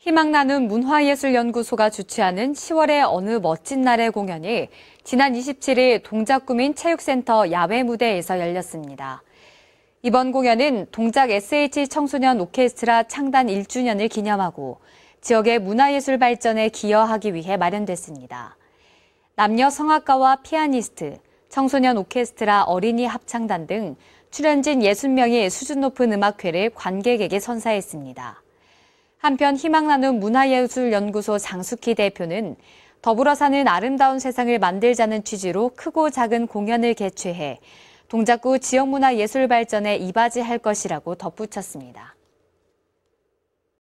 희망나눔 문화예술연구소가 주최하는 10월의 어느 멋진 날의 공연이 지난 27일 동작구민 체육센터 야외 무대에서 열렸습니다. 이번 공연은 동작 SH 청소년 오케스트라 창단 1주년을 기념하고 지역의 문화예술 발전에 기여하기 위해 마련됐습니다. 남녀 성악가와 피아니스트, 청소년 오케스트라 어린이 합창단 등 출연진 60명이 수준 높은 음악회를 관객에게 선사했습니다. 한편 희망나눔 문화예술연구소 장숙희 대표는 더불어 사는 아름다운 세상을 만들자는 취지로 크고 작은 공연을 개최해 동작구 지역문화예술 발전에 이바지할 것이라고 덧붙였습니다.